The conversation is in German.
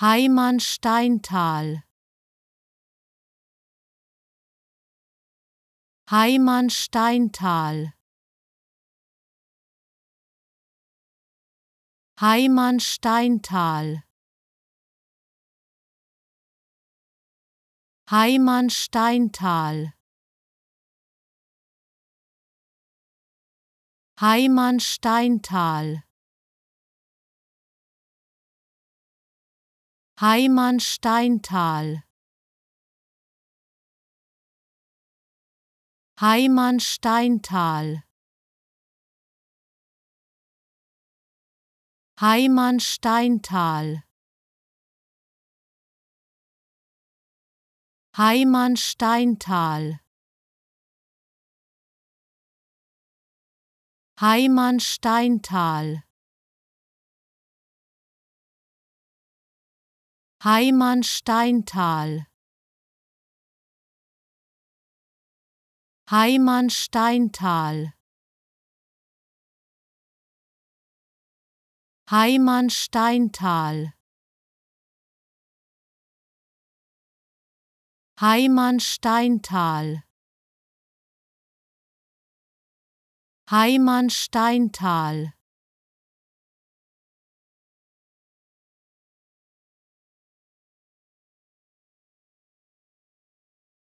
Heimann Steintal Heimann Steintal Heimann Steintal Heimann Steintal Heimann Steintal Heimann Steintal Heimann Steintal Heimann Steintal Heimann Steintal Heimann Steintal Heimann Steintal Heimann Steintal Heimann Steintal Heimann Steintal Heimann Steintal